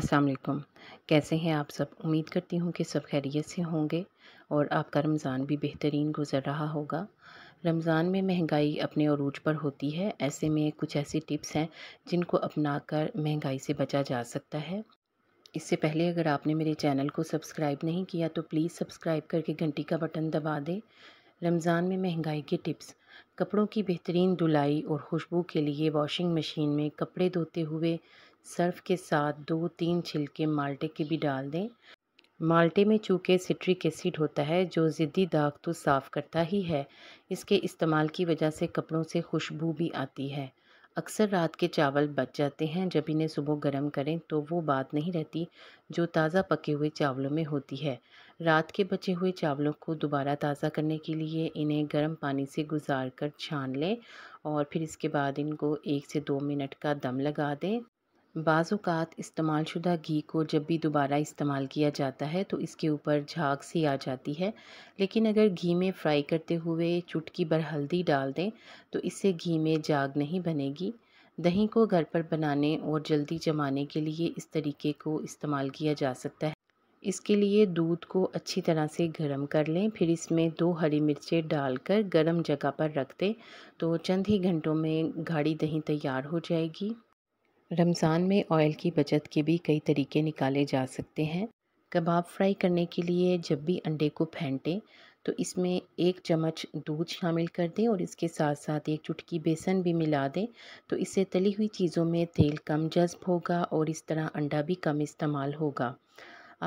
अस्सलाम वालेकुम कैसे हैं आप सब उम्मीद करती हूँ कि सब खैरियत से होंगे और आपका रमज़ान भी बेहतरीन गुजर रहा होगा रमज़ान में महंगाई अपने अरूज पर होती है ऐसे में कुछ ऐसी टिप्स हैं जिनको अपना कर महंगाई से बचा जा सकता है इससे पहले अगर आपने मेरे चैनल को सब्सक्राइब नहीं किया तो प्लीज़ सब्सक्राइब करके घंटी का बटन दबा दें रमज़ान में महंगाई के टिप्स कपड़ों की बेहतरीन धुलाई और खुशबू के लिए वॉशिंग मशीन में कपड़े धोते हुए सर्फ़ के साथ दो तीन छिलके माल्टे के भी डाल दें माल्टे में चूँकि सिट्रिक एसिड होता है जो ज़िद्दी दाग तो साफ़ करता ही है इसके इस्तेमाल की वजह से कपड़ों से खुशबू भी आती है अक्सर रात के चावल बच जाते हैं जब इन्हें सुबह गर्म करें तो वो बात नहीं रहती जो ताज़ा पके हुए चावलों में होती है रात के बचे हुए चावलों को दोबारा ताज़ा करने के लिए इन्हें गर्म पानी से गुजार कर छान लें और फिर इसके बाद इनको एक से दो मिनट का दम लगा दें बाज़ात इस्तेमाल शुदा घी को जब भी दोबारा इस्तेमाल किया जाता है तो इसके ऊपर झाग सी आ जाती है लेकिन अगर घी में फ्राई करते हुए चुटकी भर हल्दी डाल दें तो इससे घी में झाग नहीं बनेगी दही को घर पर बनाने और जल्दी जमाने के लिए इस तरीके को इस्तेमाल किया जा सकता है इसके लिए दूध को अच्छी तरह से गर्म कर लें फिर इसमें दो हरी मिर्चें डालकर गर्म जगह पर रख दें तो चंद ही घंटों में गाढ़ी दही तैयार हो जाएगी रमज़ान में ऑयल की बचत के भी कई तरीके निकाले जा सकते हैं कबाब फ्राई करने के लिए जब भी अंडे को फेंटें तो इसमें एक चम्मच दूध शामिल कर दें और इसके साथ साथ एक चुटकी बेसन भी मिला दें तो इससे तली हुई चीज़ों में तेल कम जज्ब होगा और इस तरह अंडा भी कम इस्तेमाल होगा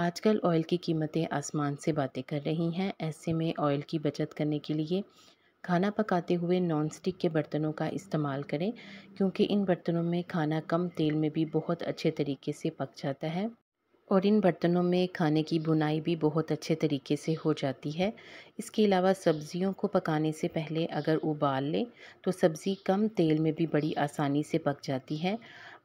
आजकल ऑयल की कीमतें आसमान से बातें कर रही हैं ऐसे में ऑयल की बचत करने के लिए खाना पकाते हुए नॉनस्टिक के बर्तनों का इस्तेमाल करें क्योंकि इन बर्तनों में खाना कम तेल में भी बहुत अच्छे तरीके से पक जाता है और इन बर्तनों में खाने की बुनाई भी बहुत अच्छे तरीके से हो जाती है इसके अलावा सब्ज़ियों को पकाने से पहले अगर उबाल लें तो सब्ज़ी कम तेल में भी बड़ी आसानी से पक जाती है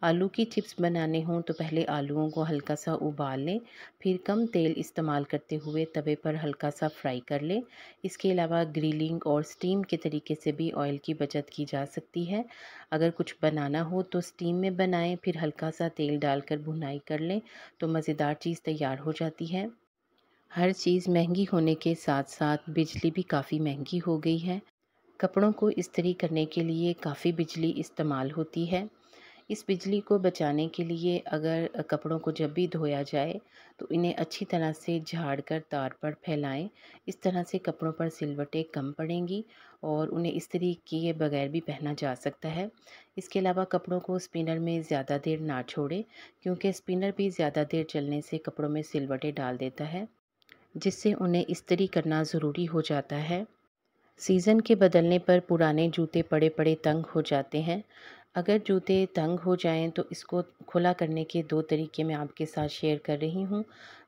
आलू की चिप्स बनाने हों तो पहले आलूओं को हल्का सा उबाल लें फिर कम तेल इस्तेमाल करते हुए तवे पर हल्का सा फ्राई कर लें इसके अलावा ग्रिलिंग और स्टीम के तरीके से भी ऑयल की बचत की जा सकती है अगर कुछ बनाना हो तो स्टीम में बनाएं फिर हल्का सा तेल डालकर भुनाई कर लें तो मज़ेदार चीज़ तैयार हो जाती है हर चीज़ महंगी होने के साथ साथ बिजली भी काफ़ी महंगी हो गई है कपड़ों को इस्तरी करने के लिए काफ़ी बिजली इस्तेमाल होती है इस बिजली को बचाने के लिए अगर कपड़ों को जब भी धोया जाए तो इन्हें अच्छी तरह से झाड़ कर तार पर फैलाएं इस तरह से कपड़ों पर सिलवटें कम पड़ेंगी और उन्हें इस्त्री किए बगैर भी पहना जा सकता है इसके अलावा कपड़ों को स्पिनर में ज़्यादा देर ना छोड़ें क्योंकि स्पिनर भी ज़्यादा देर चलने से कपड़ों में सिलवटें डाल देता है जिससे उन्हें इस्त्री करना ज़रूरी हो जाता है सीज़न के बदलने पर पुराने जूते पड़े पड़े तंग हो जाते हैं अगर जूते तंग हो जाएं तो इसको खुला करने के दो तरीके मैं आपके साथ शेयर कर रही हूँ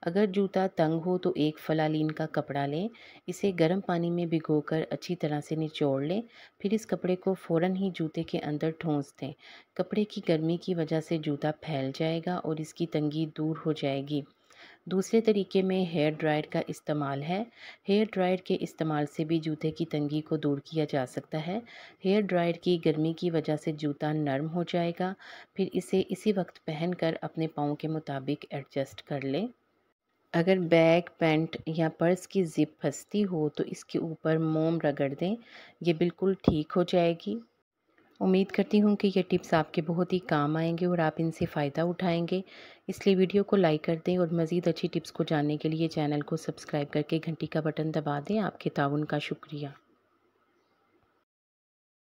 अगर जूता तंग हो तो एक फलालीन का कपड़ा लें इसे गर्म पानी में भिगोकर अच्छी तरह से निचोड़ लें फिर इस कपड़े को फ़ौर ही जूते के अंदर ठोंस दें कपड़े की गर्मी की वजह से जूता फैल जाएगा और इसकी तंगी दूर हो जाएगी दूसरे तरीके में हेयर ड्रायर का इस्तेमाल है हेयर ड्रायर के इस्तेमाल से भी जूते की तंगी को दूर किया जा सकता है हेयर ड्रायर की गर्मी की वजह से जूता नरम हो जाएगा फिर इसे इसी वक्त पहनकर अपने पाँव के मुताबिक एडजस्ट कर लें अगर बैग पैंट या पर्स की ज़िप फंसती हो तो इसके ऊपर मोम रगड़ दें ये बिल्कुल ठीक हो जाएगी उम्मीद करती हूँ कि ये टिप्स आपके बहुत ही काम आएंगे और आप इनसे फ़ायदा उठाएंगे इसलिए वीडियो को लाइक कर दें और मज़ीद अच्छी टिप्स को जानने के लिए चैनल को सब्सक्राइब करके घंटी का बटन दबा दें आपके ताउन का शुक्रिया